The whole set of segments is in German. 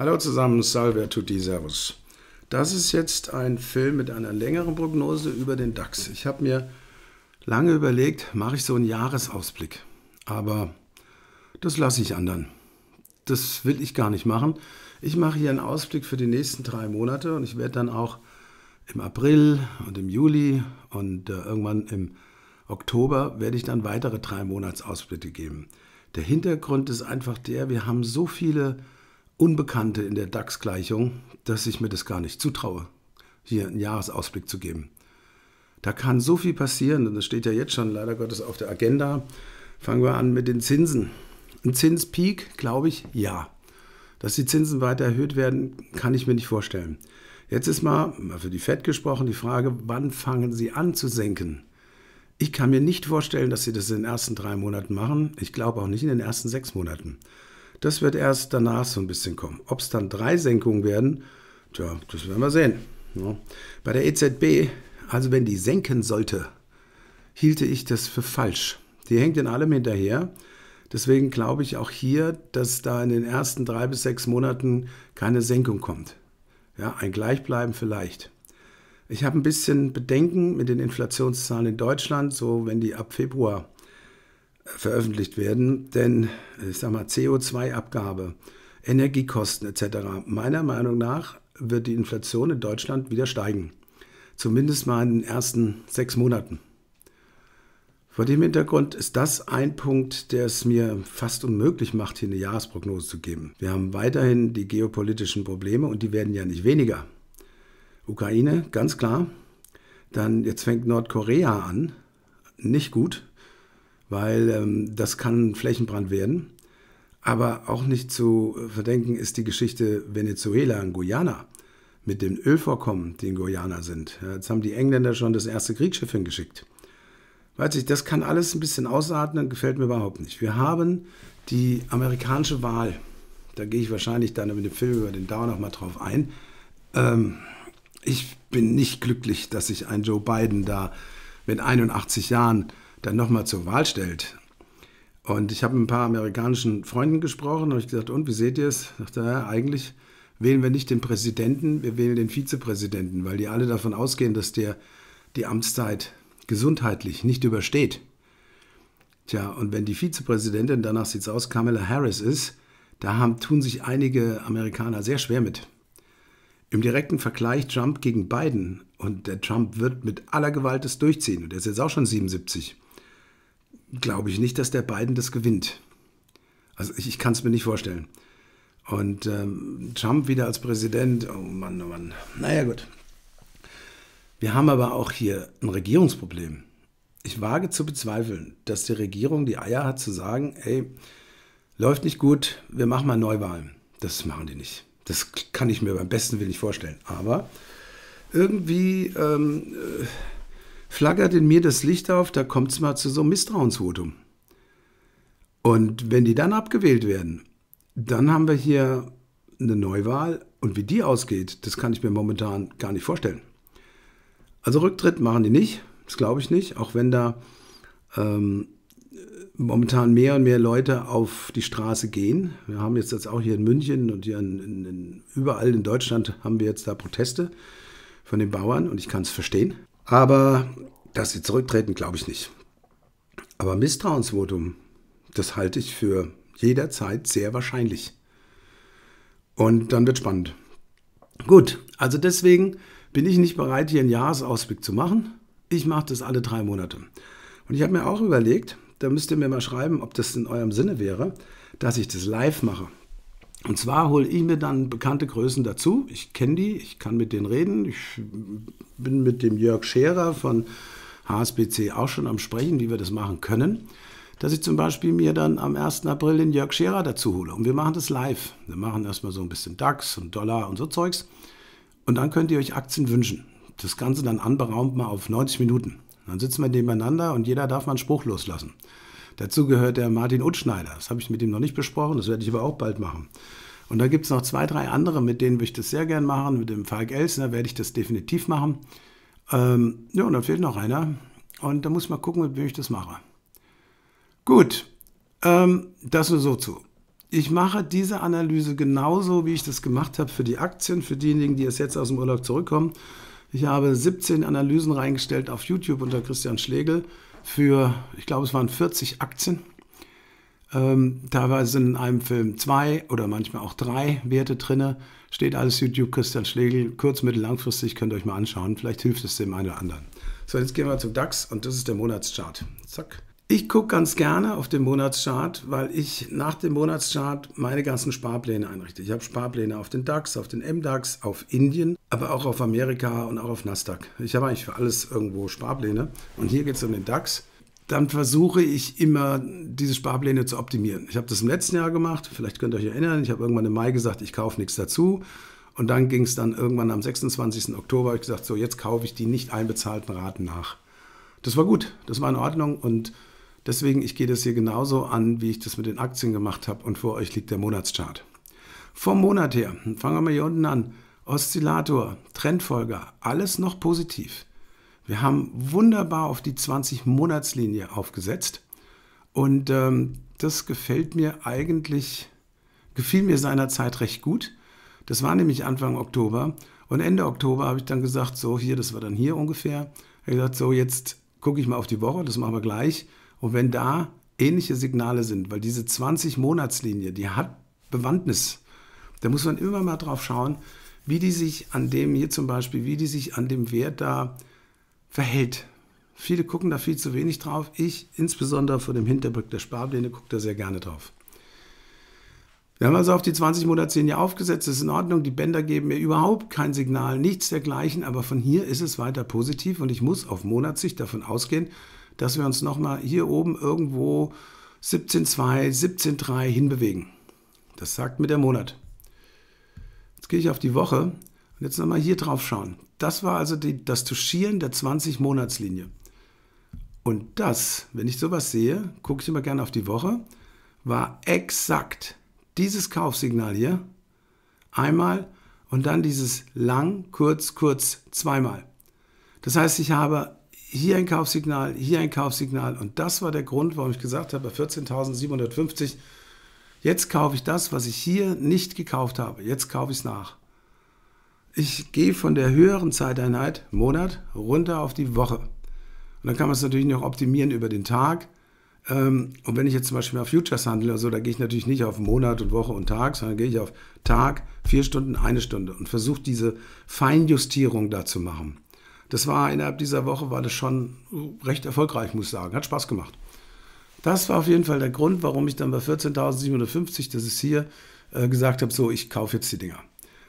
Hallo zusammen, Salve tutti, Servus. Das ist jetzt ein Film mit einer längeren Prognose über den DAX. Ich habe mir lange überlegt, mache ich so einen Jahresausblick. Aber das lasse ich anderen. Das will ich gar nicht machen. Ich mache hier einen Ausblick für die nächsten drei Monate und ich werde dann auch im April und im Juli und äh, irgendwann im Oktober werde ich dann weitere drei Monatsausblicke geben. Der Hintergrund ist einfach der, wir haben so viele Unbekannte in der DAX-Gleichung, dass ich mir das gar nicht zutraue, hier einen Jahresausblick zu geben. Da kann so viel passieren und das steht ja jetzt schon leider Gottes auf der Agenda. Fangen wir an mit den Zinsen. Ein Zinspeak, glaube ich, ja. Dass die Zinsen weiter erhöht werden, kann ich mir nicht vorstellen. Jetzt ist mal, mal für die Fed gesprochen die Frage, wann fangen sie an zu senken? Ich kann mir nicht vorstellen, dass sie das in den ersten drei Monaten machen. Ich glaube auch nicht in den ersten sechs Monaten. Das wird erst danach so ein bisschen kommen. Ob es dann drei Senkungen werden, tja, das werden wir sehen. Ja. Ne? Bei der EZB, also wenn die senken sollte, hielte ich das für falsch. Die hängt in allem hinterher. Deswegen glaube ich auch hier, dass da in den ersten drei bis sechs Monaten keine Senkung kommt. Ja, ein Gleichbleiben vielleicht. Ich habe ein bisschen Bedenken mit den Inflationszahlen in Deutschland, so wenn die ab Februar veröffentlicht werden, denn ich sage mal CO2-Abgabe, Energiekosten etc. Meiner Meinung nach wird die Inflation in Deutschland wieder steigen, zumindest mal in den ersten sechs Monaten. Vor dem Hintergrund ist das ein Punkt, der es mir fast unmöglich macht, hier eine Jahresprognose zu geben. Wir haben weiterhin die geopolitischen Probleme und die werden ja nicht weniger. Ukraine, ganz klar. Dann jetzt fängt Nordkorea an. Nicht gut weil ähm, das kann ein Flächenbrand werden. Aber auch nicht zu verdenken ist die Geschichte Venezuela und Guyana mit den Ölvorkommen, die in Guyana sind. jetzt haben die Engländer schon das erste Kriegsschiff hingeschickt. Weiß ich, das kann alles ein bisschen ausatmen, gefällt mir überhaupt nicht. Wir haben die amerikanische Wahl. Da gehe ich wahrscheinlich dann mit dem Film über den Dauer nochmal drauf ein. Ähm, ich bin nicht glücklich, dass sich ein Joe Biden da mit 81 Jahren dann nochmal zur Wahl stellt. Und ich habe mit ein paar amerikanischen Freunden gesprochen und ich gesagt, und wie seht ihr es? Ich dachte, ja, eigentlich wählen wir nicht den Präsidenten, wir wählen den Vizepräsidenten, weil die alle davon ausgehen, dass der die Amtszeit gesundheitlich nicht übersteht. Tja, und wenn die Vizepräsidentin, danach sieht es aus, Kamala Harris ist, da haben, tun sich einige Amerikaner sehr schwer mit. Im direkten Vergleich Trump gegen Biden und der Trump wird mit aller Gewalt es durchziehen und er ist jetzt auch schon 77 glaube ich nicht, dass der Biden das gewinnt. Also ich, ich kann es mir nicht vorstellen. Und ähm, Trump wieder als Präsident, oh Mann, oh Mann. Naja gut. Wir haben aber auch hier ein Regierungsproblem. Ich wage zu bezweifeln, dass die Regierung die Eier hat zu sagen, ey, läuft nicht gut, wir machen mal Neuwahlen. Das machen die nicht. Das kann ich mir beim besten Willen nicht vorstellen. Aber irgendwie... Ähm, äh, flaggert in mir das Licht auf, da kommt es mal zu so einem Misstrauensvotum. Und wenn die dann abgewählt werden, dann haben wir hier eine Neuwahl und wie die ausgeht, das kann ich mir momentan gar nicht vorstellen. Also Rücktritt machen die nicht, das glaube ich nicht, auch wenn da ähm, momentan mehr und mehr Leute auf die Straße gehen. Wir haben jetzt, jetzt auch hier in München und hier in, in, in, überall in Deutschland haben wir jetzt da Proteste von den Bauern und ich kann es verstehen. Aber dass sie zurücktreten, glaube ich nicht. Aber Misstrauensvotum, das halte ich für jederzeit sehr wahrscheinlich. Und dann wird spannend. Gut, also deswegen bin ich nicht bereit, hier einen Jahresausblick zu machen. Ich mache das alle drei Monate. Und ich habe mir auch überlegt, da müsst ihr mir mal schreiben, ob das in eurem Sinne wäre, dass ich das live mache. Und zwar hole ich mir dann bekannte Größen dazu. Ich kenne die, ich kann mit denen reden. Ich bin mit dem Jörg Scherer von HSBC auch schon am Sprechen, wie wir das machen können. Dass ich zum Beispiel mir dann am 1. April den Jörg Scherer dazu hole. Und wir machen das live. Wir machen erstmal so ein bisschen DAX und Dollar und so Zeugs. Und dann könnt ihr euch Aktien wünschen. Das Ganze dann anberaumt mal auf 90 Minuten. Dann sitzen wir nebeneinander und jeder darf mal einen Spruch loslassen. Dazu gehört der Martin Utschneider. Das habe ich mit ihm noch nicht besprochen, das werde ich aber auch bald machen. Und da gibt es noch zwei, drei andere, mit denen würde ich das sehr gern machen. Mit dem Falk Elsner werde ich das definitiv machen. Ähm, ja, und dann fehlt noch einer. Und da muss man gucken, mit wem ich das mache. Gut, ähm, das nur so zu. Ich mache diese Analyse genauso, wie ich das gemacht habe für die Aktien, für diejenigen, die jetzt aus dem Urlaub zurückkommen. Ich habe 17 Analysen reingestellt auf YouTube unter Christian Schlegel für, ich glaube, es waren 40 Aktien. Ähm, teilweise sind in einem Film zwei oder manchmal auch drei Werte drin. Steht alles YouTube, Christian Schlegel. Kurz-, mittel-, langfristig könnt ihr euch mal anschauen. Vielleicht hilft es dem einen oder anderen. So, jetzt gehen wir zum DAX und das ist der Monatschart. Zack. Ich gucke ganz gerne auf den Monatschart, weil ich nach dem Monatschart meine ganzen Sparpläne einrichte. Ich habe Sparpläne auf den DAX, auf den MDAX, auf Indien, aber auch auf Amerika und auch auf Nasdaq. Ich habe eigentlich für alles irgendwo Sparpläne. Und hier geht es um den DAX. Dann versuche ich immer, diese Sparpläne zu optimieren. Ich habe das im letzten Jahr gemacht, vielleicht könnt ihr euch erinnern. Ich habe irgendwann im Mai gesagt, ich kaufe nichts dazu. Und dann ging es dann irgendwann am 26. Oktober, ich gesagt, so jetzt kaufe ich die nicht einbezahlten Raten nach. Das war gut, das war in Ordnung und Deswegen, ich gehe das hier genauso an, wie ich das mit den Aktien gemacht habe und vor euch liegt der Monatschart. Vom Monat her, fangen wir mal hier unten an, Oszillator, Trendfolger, alles noch positiv. Wir haben wunderbar auf die 20-Monatslinie aufgesetzt und ähm, das gefällt mir eigentlich, gefiel mir seinerzeit recht gut. Das war nämlich Anfang Oktober und Ende Oktober habe ich dann gesagt, so hier, das war dann hier ungefähr, habe gesagt, so jetzt gucke ich mal auf die Woche, das machen wir gleich. Und wenn da ähnliche Signale sind, weil diese 20-Monatslinie, die hat Bewandtnis, da muss man immer mal drauf schauen, wie die sich an dem hier zum Beispiel, wie die sich an dem Wert da verhält. Viele gucken da viel zu wenig drauf. Ich, insbesondere vor dem Hinterblick der Sparpläne, gucke da sehr gerne drauf. Wir haben also auf die 20 Monatslinie aufgesetzt, das ist in Ordnung. Die Bänder geben mir überhaupt kein Signal, nichts dergleichen, aber von hier ist es weiter positiv und ich muss auf Monatssicht davon ausgehen, dass wir uns nochmal hier oben irgendwo 17,2, 17,3 hinbewegen. Das sagt mir der Monat. Jetzt gehe ich auf die Woche und jetzt nochmal hier drauf schauen. Das war also die, das Tuschieren der 20-Monatslinie. Und das, wenn ich sowas sehe, gucke ich immer gerne auf die Woche, war exakt dieses Kaufsignal hier einmal und dann dieses lang, kurz, kurz zweimal. Das heißt, ich habe hier ein Kaufsignal, hier ein Kaufsignal. Und das war der Grund, warum ich gesagt habe, bei 14.750, jetzt kaufe ich das, was ich hier nicht gekauft habe. Jetzt kaufe ich es nach. Ich gehe von der höheren Zeiteinheit, Monat, runter auf die Woche. Und dann kann man es natürlich noch optimieren über den Tag. Ähm, und wenn ich jetzt zum Beispiel auf Futures handle oder da gehe ich natürlich nicht auf Monat und Woche und Tag, sondern gehe ich auf Tag, vier Stunden, eine Stunde und versuche diese Feinjustierung da zu machen das war innerhalb dieser Woche, war das schon recht erfolgreich, muss ich sagen. Hat Spaß gemacht. Das war auf jeden Fall der Grund, warum ich dann bei 14.750, das ist hier, äh, gesagt habe, so, ich kaufe jetzt die Dinger.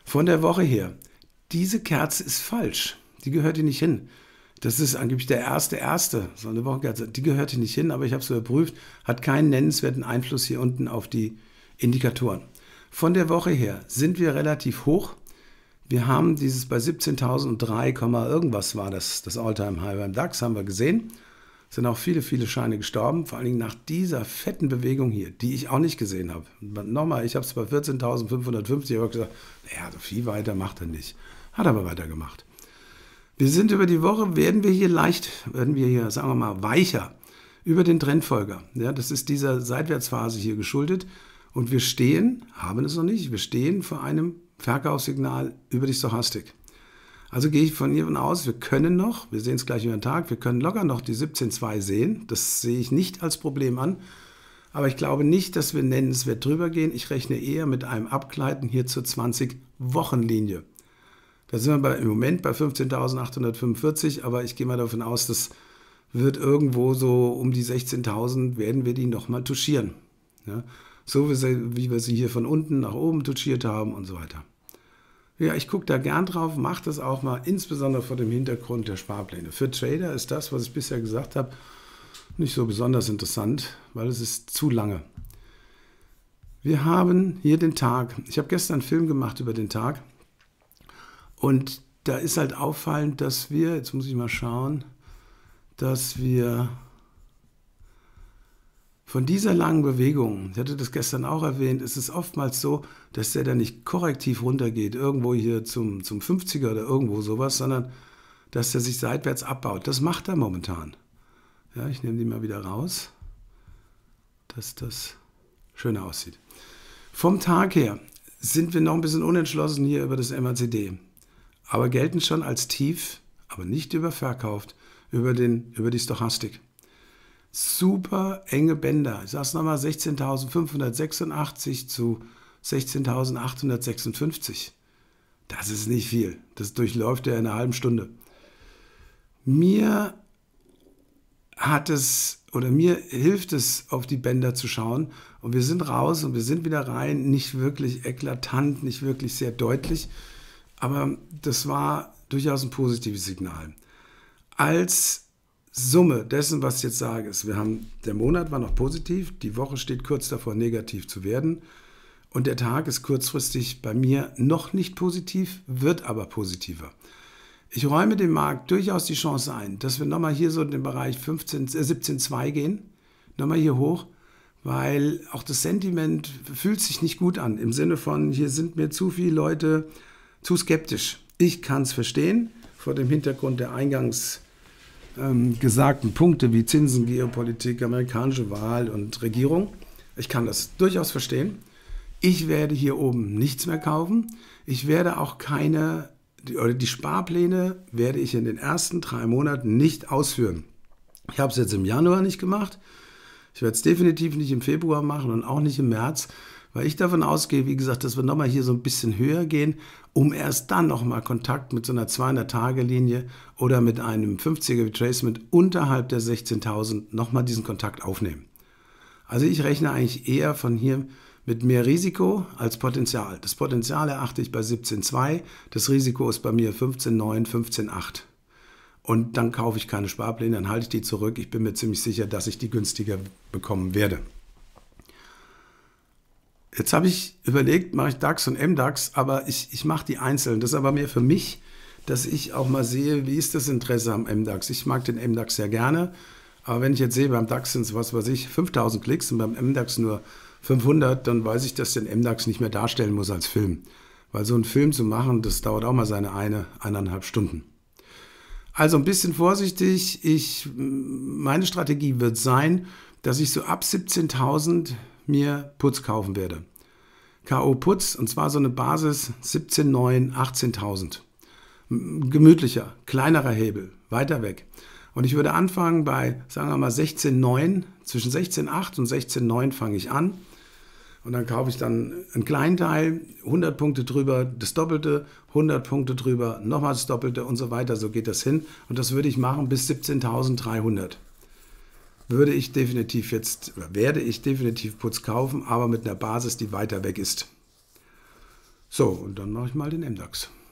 Von der Woche her, diese Kerze ist falsch. Die gehört hier nicht hin. Das ist angeblich der erste, erste, so eine Wochenkerze. Die gehört hier nicht hin, aber ich habe es überprüft, hat keinen nennenswerten Einfluss hier unten auf die Indikatoren. Von der Woche her sind wir relativ hoch. Wir haben dieses bei 17.003, irgendwas war das, das All-Time-High beim DAX, haben wir gesehen. Sind auch viele, viele Scheine gestorben, vor allen Dingen nach dieser fetten Bewegung hier, die ich auch nicht gesehen habe. Nochmal, ich habe es bei 14.550, aber gesagt, naja, so viel weiter macht er nicht. Hat aber weitergemacht. Wir sind über die Woche, werden wir hier leicht, werden wir hier, sagen wir mal, weicher über den Trendfolger. Ja, das ist dieser Seitwärtsphase hier geschuldet. Und wir stehen, haben es noch nicht, wir stehen vor einem Verkaufssignal über die Stochastik. Also gehe ich von hiervon aus, wir können noch, wir sehen es gleich über den Tag, wir können locker noch die 17.2 sehen. Das sehe ich nicht als Problem an. Aber ich glaube nicht, dass wir nennenswert drüber gehen. Ich rechne eher mit einem Abgleiten hier zur 20-Wochen-Linie. Da sind wir bei, im Moment bei 15.845, aber ich gehe mal davon aus, das wird irgendwo so um die 16.000 werden wir die nochmal touchieren. Ja? So wie, sie, wie wir sie hier von unten nach oben touchiert haben und so weiter. Ja, ich gucke da gern drauf, mache das auch mal, insbesondere vor dem Hintergrund der Sparpläne. Für Trader ist das, was ich bisher gesagt habe, nicht so besonders interessant, weil es ist zu lange. Wir haben hier den Tag. Ich habe gestern einen Film gemacht über den Tag. Und da ist halt auffallend, dass wir, jetzt muss ich mal schauen, dass wir von dieser langen Bewegung, ich hatte das gestern auch erwähnt, ist es oftmals so, dass der dann nicht korrektiv runtergeht, irgendwo hier zum, zum 50er oder irgendwo sowas, sondern dass der sich seitwärts abbaut. Das macht er momentan. Ja, ich nehme die mal wieder raus, dass das schöner aussieht. Vom Tag her sind wir noch ein bisschen unentschlossen hier über das MACD, aber gelten schon als tief, aber nicht überverkauft über, den, über die Stochastik super enge Bänder. Ich sage es nochmal, 16.586 zu 16.856. Das ist nicht viel. Das durchläuft er in einer halben Stunde. Mir hat es oder mir hilft es, auf die Bänder zu schauen. Und wir sind raus und wir sind wieder rein. Nicht wirklich eklatant, nicht wirklich sehr deutlich. Aber das war durchaus ein positives Signal. Als Summe dessen, was ich jetzt sage, ist, wir haben, der Monat war noch positiv, die Woche steht kurz davor, negativ zu werden. Und der Tag ist kurzfristig bei mir noch nicht positiv, wird aber positiver. Ich räume dem Markt durchaus die Chance ein, dass wir nochmal hier so in den Bereich 17,2 äh, gehen, nochmal hier hoch, weil auch das Sentiment fühlt sich nicht gut an, im Sinne von, hier sind mir zu viele Leute zu skeptisch. Ich kann es verstehen, vor dem Hintergrund der Eingangs- ähm, gesagten Punkte wie Zinsen, Geopolitik, amerikanische Wahl und Regierung. Ich kann das durchaus verstehen. Ich werde hier oben nichts mehr kaufen. Ich werde auch keine, die, oder die Sparpläne werde ich in den ersten drei Monaten nicht ausführen. Ich habe es jetzt im Januar nicht gemacht. Ich werde es definitiv nicht im Februar machen und auch nicht im März, weil ich davon ausgehe, wie gesagt, dass wir nochmal hier so ein bisschen höher gehen, um erst dann nochmal Kontakt mit so einer 200-Tage-Linie oder mit einem 50er Retracement unterhalb der 16.000 nochmal diesen Kontakt aufnehmen. Also ich rechne eigentlich eher von hier mit mehr Risiko als Potenzial. Das Potenzial erachte ich bei 17,2, das Risiko ist bei mir 15,9, 15,8. Und dann kaufe ich keine Sparpläne, dann halte ich die zurück. Ich bin mir ziemlich sicher, dass ich die günstiger bekommen werde. Jetzt habe ich überlegt, mache ich DAX und MDAX, aber ich, ich mache die einzeln. Das ist aber mehr für mich, dass ich auch mal sehe, wie ist das Interesse am MDAX. Ich mag den MDAX sehr gerne, aber wenn ich jetzt sehe, beim DAX sind es, was weiß ich, 5000 Klicks und beim MDAX nur 500, dann weiß ich, dass den MDAX nicht mehr darstellen muss als Film. Weil so einen Film zu machen, das dauert auch mal seine eine, eineinhalb Stunden. Also ein bisschen vorsichtig. Ich, meine Strategie wird sein, dass ich so ab 17.000 mir Putz kaufen werde. K.O. Putz und zwar so eine Basis 17,9, 18.000. Gemütlicher, kleinerer Hebel, weiter weg. Und ich würde anfangen bei, sagen wir mal, 16,9. Zwischen 16,8 und 16,9 fange ich an. Und dann kaufe ich dann einen kleinen Teil, 100 Punkte drüber, das Doppelte, 100 Punkte drüber, nochmal das Doppelte und so weiter. So geht das hin. Und das würde ich machen bis 17.300 würde ich definitiv jetzt, werde ich definitiv Putz kaufen, aber mit einer Basis, die weiter weg ist. So, und dann mache ich mal den MDAX.